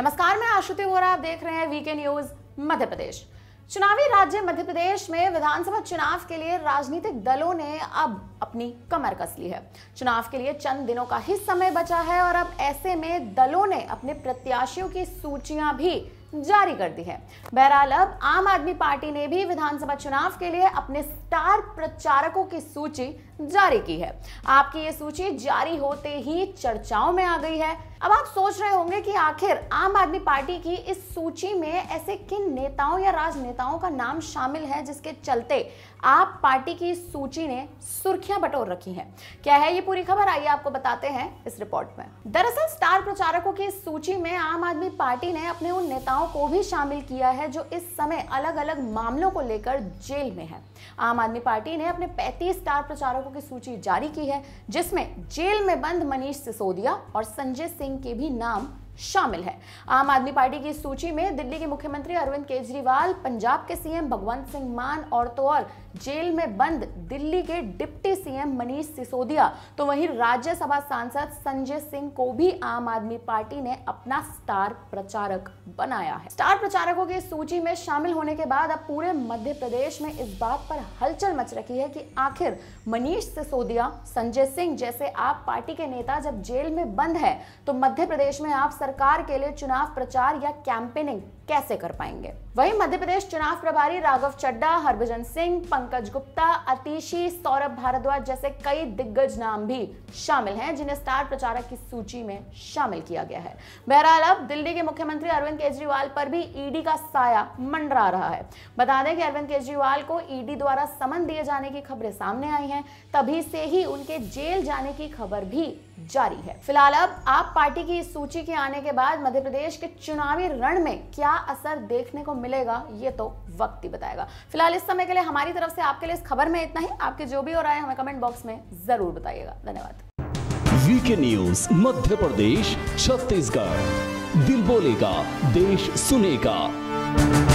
नमस्कार मैं आश्रुति वोरा आप देख रहे हैं वीके न्यूज मध्य प्रदेश चुनावी राज्य मध्य प्रदेश में विधानसभा चुनाव के लिए राजनीतिक दलों ने अब अपनी कमर कस ली है चुनाव के लिए चंद दिनों का ही समय बचा है और अब ऐसे में दलों ने अपने प्रत्याशियों की सूचियां भी जारी कर दी है बहरहाल अब आम आदमी पार्टी ने भी विधानसभा चुनाव के लिए अपने स्टार प्रचारकों की सूची जारी की है आपकी ये सूची जारी होते ही चर्चाओं में आ गई है अब आप सोच रहे होंगे कि आखिर आम आदमी पार्टी की इस सूची में ऐसे किन नेताओं या राजनेताओं का नाम शामिल है जिसके चलते आप पार्टी की सूची ने सुर्खियां बटोर रखी हैं क्या है ये पूरी खबर आइए आपको बताते हैं इस रिपोर्ट में दरअसल स्टार प्रचारकों की सूची में आम आदमी पार्टी ने अपने उन नेताओं नेताओं को भी शामिल किया है जो इस समय अलग अलग मामलों को लेकर जेल में है आम आदमी पार्टी ने अपने 35 स्टार प्रचारकों की सूची जारी की है जिसमें जेल में बंद मनीष सिसोदिया और संजय सिंह के भी नाम शामिल है आम आदमी पार्टी की सूची में दिल्ली के मुख्यमंत्री अरविंद केजरीवाल पंजाब के सीएम भगवंत सिंह मान और तो और जेल में बंद दिल्ली के डिप्टी सीएम मनीष सिसोदिया तो वहीं राज्यसभा सांसद संजय सिंह को भी आम आदमी पार्टी ने अपना स्टार प्रचारक बनाया है स्टार प्रचारकों की सूची में शामिल होने के बाद अब पूरे मध्य प्रदेश में इस बात पर हलचल मच रखी है कि आखिर मनीष सिसोदिया संजय सिंह जैसे आप पार्टी के नेता जब जेल में बंद है तो मध्य प्रदेश में आप सर सरकार के लिए चुनाव प्रचार या कैंपेनिंग कैसे कर पाएंगे वहीं मध्य प्रदेश चुनाव प्रभारी राघव चड्डा हरभजन सिंह पंकज गुप्ता अतिशी सौरभ भारद्वाज जैसे कई दिग्गज नाम भी शामिल हैं जिन्हें स्टार प्रचारक की सूची में शामिल किया गया है बहरहाल अब दिल्ली के मुख्यमंत्री अरविंद केजरीवाल पर भी ईडी का साया मंडरा रहा है बता दें कि अरविंद केजरीवाल को ईडी द्वारा समन दिए जाने की खबरें सामने आई हैं तभी से ही उनके जेल जाने की खबर भी जारी है फिलहाल अब आप पार्टी की सूची के आने होने के बाद मध्य प्रदेश के चुनावी रण में क्या असर देखने को मिलेगा ये तो वक्त ही बताएगा फिलहाल इस समय के लिए हमारी तरफ से आपके लिए इस खबर में इतना ही आपके जो भी हो रहा है हमें कमेंट बॉक्स में जरूर बताइएगा धन्यवाद वीके न्यूज मध्य प्रदेश छत्तीसगढ़ दिल बोलेगा देश सुनेगा